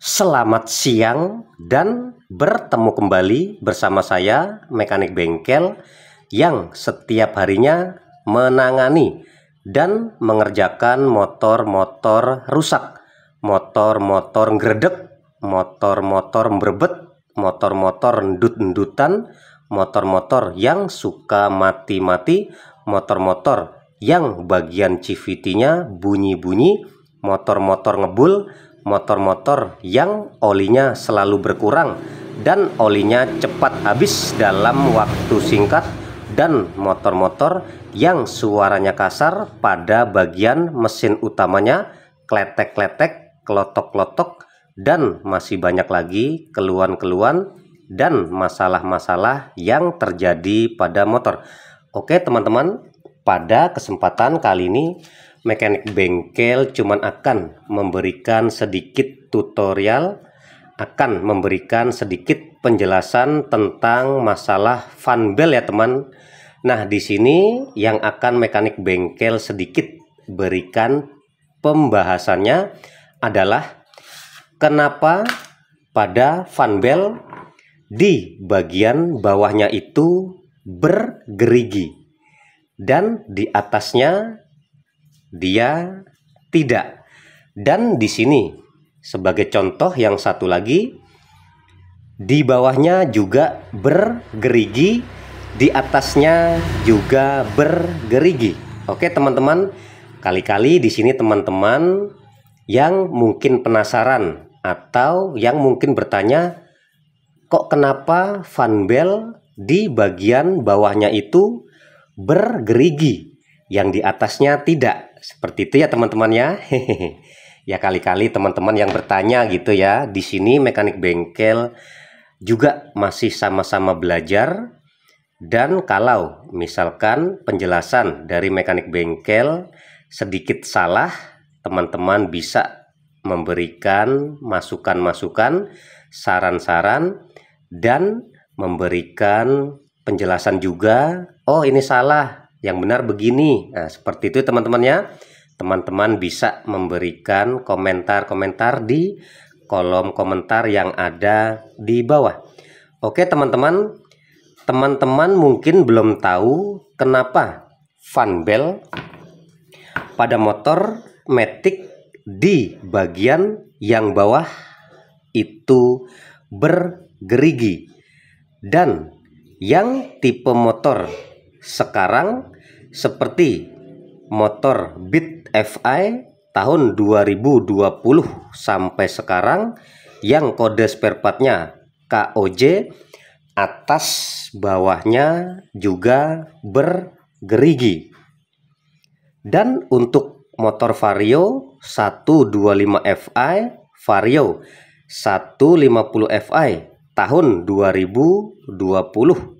Selamat siang dan bertemu kembali bersama saya mekanik bengkel yang setiap harinya menangani dan mengerjakan motor-motor rusak, motor-motor gredek, motor-motor berbet, motor-motor ndut-ndutan, motor-motor yang suka mati-mati, motor-motor yang bagian CVT-nya bunyi-bunyi, motor-motor ngebul, motor-motor yang olinya selalu berkurang dan olinya cepat habis dalam waktu singkat dan motor-motor yang suaranya kasar pada bagian mesin utamanya kletek-kletek, kelotok-kelotok dan masih banyak lagi keluhan-keluhan dan masalah-masalah yang terjadi pada motor. Oke teman-teman, pada kesempatan kali ini mekanik bengkel cuman akan memberikan sedikit tutorial, akan memberikan sedikit penjelasan tentang masalah fan belt ya teman. Nah, di sini yang akan mekanik bengkel sedikit berikan pembahasannya adalah kenapa pada fan belt di bagian bawahnya itu bergerigi dan di atasnya dia tidak. Dan di sini sebagai contoh yang satu lagi di bawahnya juga bergerigi, di atasnya juga bergerigi. Oke, teman-teman, kali-kali di sini teman-teman yang mungkin penasaran atau yang mungkin bertanya kok kenapa fan bell di bagian bawahnya itu bergerigi yang di atasnya tidak seperti itu ya teman-teman ya. ya kali-kali teman-teman yang bertanya gitu ya. Di sini mekanik bengkel juga masih sama-sama belajar dan kalau misalkan penjelasan dari mekanik bengkel sedikit salah, teman-teman bisa memberikan masukan-masukan, saran-saran dan memberikan penjelasan juga, oh ini salah, yang benar begini. Nah, seperti itu ya, teman-teman ya. Teman-teman bisa memberikan komentar-komentar di kolom komentar yang ada di bawah. Oke, teman-teman. Teman-teman mungkin belum tahu kenapa fan belt pada motor Matic di bagian yang bawah itu bergerigi dan yang tipe motor sekarang seperti motor Beat FI tahun 2020 sampai sekarang yang kode spare partnya KOJ atas bawahnya juga bergerigi. Dan untuk motor Vario 125 FI Vario 150 FI tahun 2020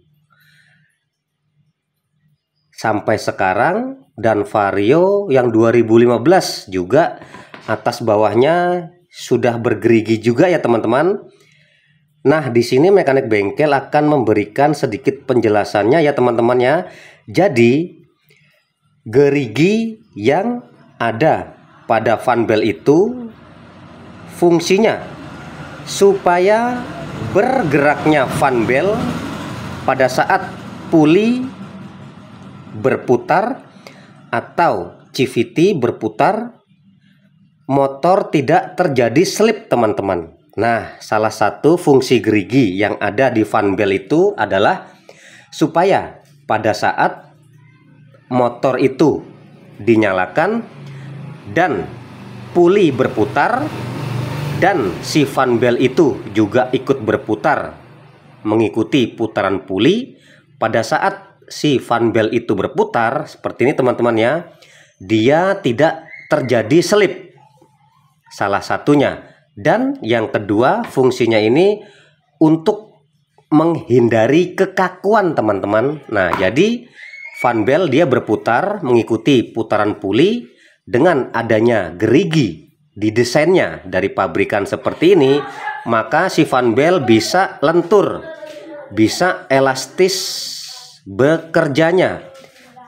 sampai sekarang dan Vario yang 2015 juga atas bawahnya sudah bergerigi juga ya teman-teman. Nah, di sini mekanik bengkel akan memberikan sedikit penjelasannya ya teman-teman ya. Jadi gerigi yang ada pada fan belt itu fungsinya supaya bergeraknya fan belt pada saat puli berputar atau CVT berputar motor tidak terjadi slip teman-teman nah salah satu fungsi gerigi yang ada di fan belt itu adalah supaya pada saat motor itu dinyalakan dan puli berputar dan si fan belt itu juga ikut berputar mengikuti putaran puli pada saat si fan bell itu berputar seperti ini teman-teman ya, dia tidak terjadi selip. Salah satunya. Dan yang kedua, fungsinya ini untuk menghindari kekakuan teman-teman. Nah, jadi fan bell dia berputar mengikuti putaran puli dengan adanya gerigi di desainnya dari pabrikan seperti ini, maka si fan bell bisa lentur, bisa elastis bekerjanya,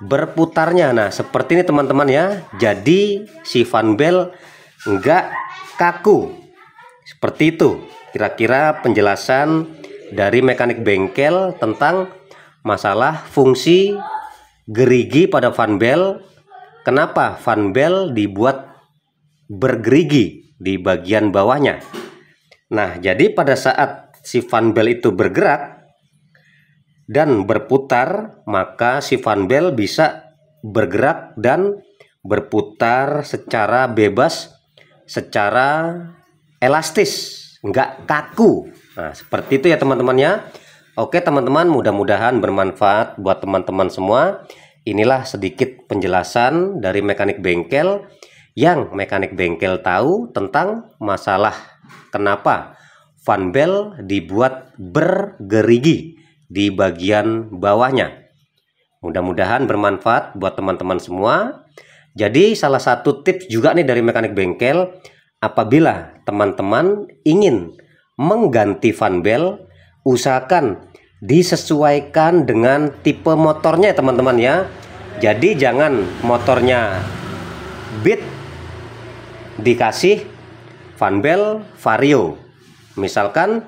berputarnya. Nah, seperti ini teman-teman ya. Jadi si Van Bell enggak kaku. Seperti itu kira-kira penjelasan dari mekanik bengkel tentang masalah fungsi gerigi pada Van Bell. Kenapa Van Bell dibuat bergerigi di bagian bawahnya? Nah, jadi pada saat si Van Bell itu bergerak, dan berputar, maka si Van Bell bisa bergerak dan berputar secara bebas, secara elastis, nggak kaku. Nah, seperti itu ya teman-temannya. Oke teman-teman, mudah-mudahan bermanfaat buat teman-teman semua. Inilah sedikit penjelasan dari mekanik bengkel yang mekanik bengkel tahu tentang masalah kenapa Van Bell dibuat bergerigi di bagian bawahnya. Mudah-mudahan bermanfaat buat teman-teman semua. Jadi salah satu tips juga nih dari mekanik bengkel, apabila teman-teman ingin mengganti fan belt, usahakan disesuaikan dengan tipe motornya ya teman-teman ya. Jadi jangan motornya bit dikasih fan belt vario. Misalkan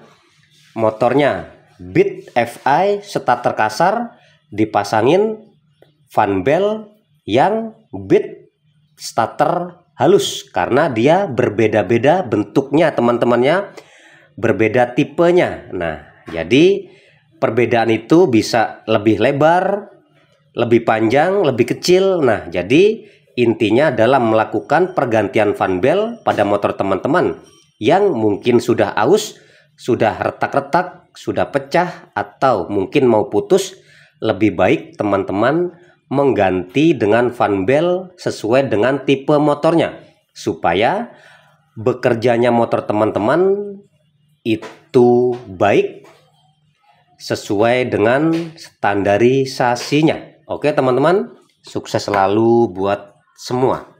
motornya bit FI starter kasar dipasangin fan bell yang bit starter halus karena dia berbeda-beda bentuknya teman-temannya berbeda tipenya nah jadi perbedaan itu bisa lebih lebar lebih panjang lebih kecil nah jadi intinya dalam melakukan pergantian fan bell pada motor teman-teman yang mungkin sudah aus sudah retak-retak, sudah pecah, atau mungkin mau putus, lebih baik teman-teman mengganti dengan fan belt sesuai dengan tipe motornya supaya bekerjanya motor teman-teman itu baik sesuai dengan standarisasinya. Oke teman-teman, sukses selalu buat semua.